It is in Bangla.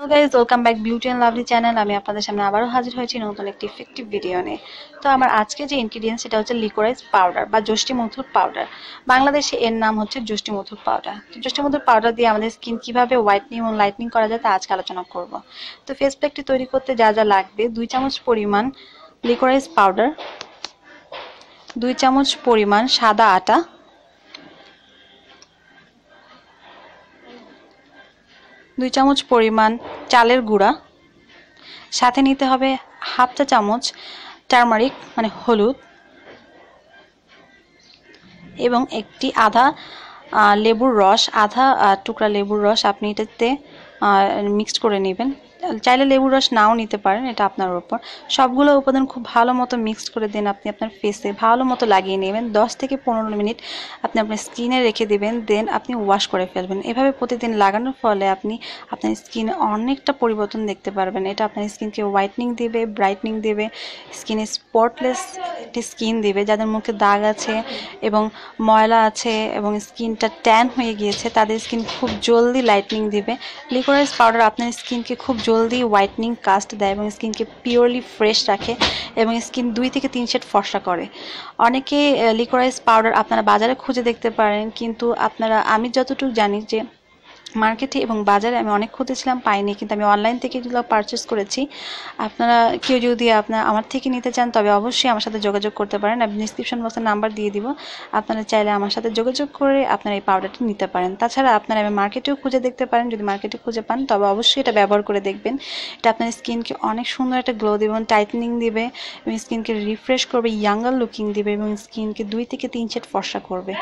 hello guys welcome back beauty and lovely channel আমি আপনাদের সামনে আবারও হাজির হয়েছি নতুন একটি ইফেক্টিভ ভিডিও নিয়ে তো আমার আজকে যে ইনগ্রিডিয়েন্টস সেটা হচ্ছে লিকোরাইজ পাউডার বা জষ্টি মধুর পাউডার বাংলাদেশে এর নাম হচ্ছে জষ্টি পাউডার তো জষ্টি মধুর পাউডার দিয়ে আমাদের স্কিন কীভাবে হোয়াইটনিং এবং লাইটনিং করা যায় তা আজকে আলোচনা করব তো ফেস প্যাকটি তৈরি করতে যা যা লাগবে দুই চামচ পরিমাণ লিকোরাইজ পাউডার দুই চামচ পরিমাণ সাদা আটা দুই চামচ পরিমাণ চালের গুঁড়া সাথে নিতে হবে হাফ চা চামচ টারমারিক মানে হলুদ এবং একটি আধা লেবুর রস আধা টুকরা লেবুর রস আপনি এটাতে মিক্সড করে নেবেন চাইলে লেবুর রস নাও নিতে পারেন এটা আপনার ওপর সবগুলো উপাদান খুব ভালো মতো মিক্সড করে দেন আপনি আপনার ফেসে ভালো মতো লাগিয়ে নেবেন দশ থেকে পনেরো মিনিট আপনি আপনার স্কিনে রেখে দেবেন দেন আপনি ওয়াশ করে ফেলবেন এভাবে প্রতিদিন লাগানোর ফলে আপনি আপনার স্কিনে অনেকটা পরিবর্তন দেখতে পারবেন এটা আপনার স্কিনকে হোয়াইটনিং দেবে ব্রাইটনিং দেবে স্কিনে স্পটলেস একটি স্কিন দিবে যাদের মুখে দাগ আছে এবং ময়লা আছে এবং স্কিনটা ট্যান হয়ে গিয়েছে তাদের স্কিন খুব জলদি লাইটনিং দিবে লিকোরাইস পাউডার আপনার স্কিনকে খুব জলদি হোয়াইটনিং কাস্ট দেয় এবং স্কিনকে পিওরলি ফ্রেশ রাখে এবং স্কিন দুই থেকে তিন শেট ফর্সা করে অনেকে লিকোরাইস পাউডার আপনারা বাজারে খুঁজে দেখতে পারেন কিন্তু আপনারা আমি যতটুকু জানি যে মার্কেটে এবং বাজারে আমি অনেক খুঁজেছিলাম পাইনি কিন্তু আমি অনলাইন থেকে এগুলো পারচেস করেছি আপনারা কেউ যদি আপনার আমার থেকে নিতে চান তবে অবশ্যই আমার সাথে যোগাযোগ করতে পারেন আমি ডিসক্রিপশন বক্সে নাম্বার দিয়ে দিব আপনারা চাইলে আমার সাথে যোগাযোগ করে আপনারা এই পাউডারটি নিতে পারেন তাছাড়া আপনারা আমি মার্কেটেও খুঁজে দেখতে পারেন যদি মার্কেটে খুঁজে পান তবে অবশ্যই এটা ব্যবহার করে দেখবেন এটা আপনার স্কিনকে অনেক সুন্দর একটা গ্লো দেবে এবং টাইটনিং দেবে এবং স্কিনকে রিফ্রেশ করবে ইয়াঙ্গার লুকিং দেবে এবং স্কিনকে দুই থেকে তিন সেট ফর্সা করবে